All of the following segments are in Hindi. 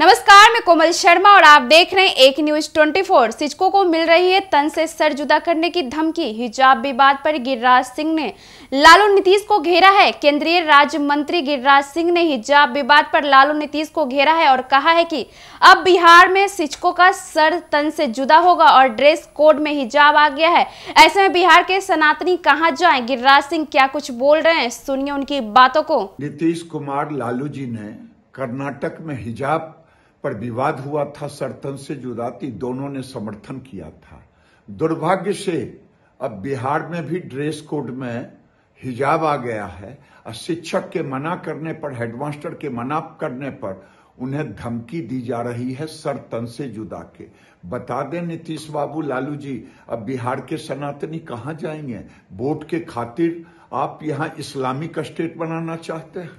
नमस्कार मैं कोमल शर्मा और आप देख रहे हैं एक न्यूज 24 सिचको को मिल रही है तन से सर जुदा करने की धमकी हिजाब विवाद पर गिरिराज सिंह ने लालू नीतीश को घेरा है केंद्रीय राज्य मंत्री गिरिराज सिंह ने हिजाब विवाद पर लालू नीतीश को घेरा है और कहा है कि अब बिहार में सिचको का सर तन से जुदा होगा और ड्रेस कोड में हिजाब आ गया है ऐसे में बिहार के सनातनी कहाँ जाए गिरिराज सिंह क्या कुछ बोल रहे हैं सुनिए उनकी बातों को नीतीश कुमार लालू जी ने कर्नाटक में हिजाब पर विवाद हुआ था सरतन से जुदाती दोनों ने समर्थन किया था दुर्भाग्य से अब बिहार में भी ड्रेस कोड में हिजाब आ गया है और शिक्षक के मना करने पर हेडमास्टर के मना करने पर उन्हें धमकी दी जा रही है सर तन से जुदा के बता दें नीतीश बाबू लालू जी अब बिहार के सनातनी कहाँ जाएंगे वोट के खातिर आप यहाँ इस्लामिक स्टेट बनाना चाहते हैं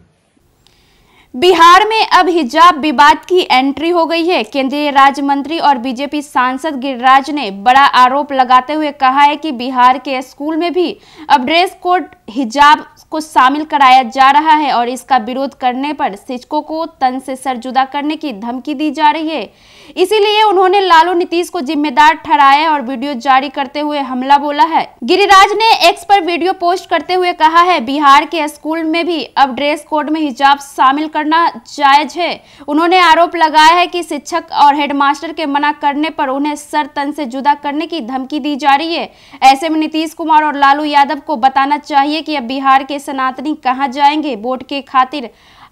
बिहार में अब हिजाब विवाद की एंट्री हो गई है केंद्रीय राज्य मंत्री और बीजेपी सांसद गिरिराज ने बड़ा आरोप लगाते हुए कहा है कि बिहार के स्कूल में भी अब ड्रेस कोड हिजाब को शामिल कराया जा रहा है और इसका विरोध करने पर शिक्षकों को तन से जुदा करने की धमकी दी जा रही है इसीलिए उन्होंने लालू नीतीश को जिम्मेदार ठहराया और वीडियो जारी करते हुए हमला बोला है गिरिराज ने एक्स पर वीडियो पोस्ट करते हुए कहा है बिहार के स्कूल में भी अब ड्रेस कोड में हिजाब शामिल करने करना जायज है उन्होंने आरोप लगाया है कि शिक्षक और हेडमास्टर के मना करने पर उन्हें सर तन से जुदा करने की धमकी दी जा रही है ऐसे में नीतीश कुमार और लालू यादव को बताना चाहिए कि अब बिहार के सनातनी कहाँ जाएंगे वोट के खातिर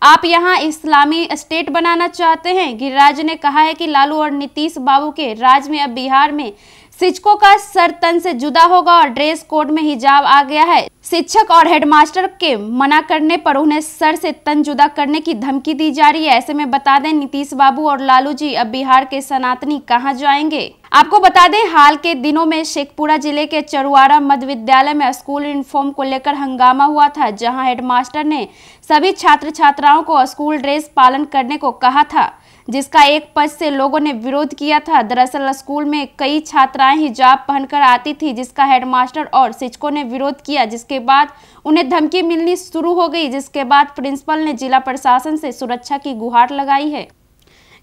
आप यहां इस्लामी स्टेट बनाना चाहते हैं गिरिराज ने कहा है कि लालू और नीतीश बाबू के राज में अब बिहार में शिक्षकों का सर तन से जुदा होगा और ड्रेस कोड में हिजाब आ गया है शिक्षक और हेडमास्टर के मना करने पर उन्हें सर से तन जुदा करने की धमकी दी जा रही है ऐसे में बता दें नीतीश बाबू और लालू जी अब बिहार के सनातनी कहाँ जाएंगे आपको बता दें हाल के दिनों में शेखपुरा जिले के चरुआरा मध्य विद्यालय में स्कूल यूनिफॉर्म को लेकर हंगामा हुआ था जहां हेडमास्टर ने सभी छात्र छात्राओं को स्कूल ड्रेस पालन करने को कहा था जिसका एक पद से लोगों ने विरोध किया था दरअसल स्कूल में कई छात्राएं हिजाब पहनकर आती थी जिसका हेडमास्टर और शिक्षकों ने विरोध किया जिसके के बाद उन्हें धमकी मिलनी शुरू हो गई जिसके बाद प्रिंसिपल ने जिला प्रशासन से सुरक्षा की गुहार लगाई है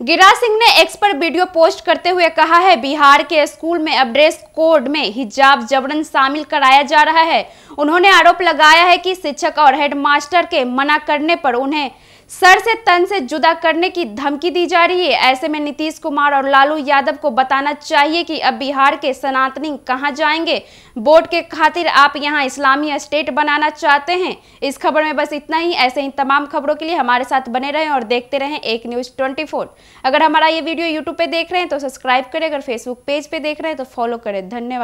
गिरिराज सिंह ने एक्स पर वीडियो पोस्ट करते हुए कहा है बिहार के स्कूल में अब ड्रेस कोड में हिजाब जबरन शामिल कराया जा रहा है उन्होंने आरोप लगाया है कि शिक्षक और हेडमास्टर के मना करने पर उन्हें सर से तन से जुदा करने की धमकी दी जा रही है ऐसे में नीतीश कुमार और लालू यादव को बताना चाहिए कि अब बिहार के सनातनी कहाँ जाएंगे वोट के खातिर आप यहाँ इस्लामी स्टेट बनाना चाहते हैं इस खबर में बस इतना ही ऐसे ही तमाम खबरों के लिए हमारे साथ बने रहें और देखते रहें एक न्यूज़ ट्वेंटी अगर हमारा ये वीडियो यूट्यूब पर देख रहे हैं तो सब्सक्राइब करें अगर फेसबुक पेज पर देख रहे हैं तो फॉलो करें धन्यवाद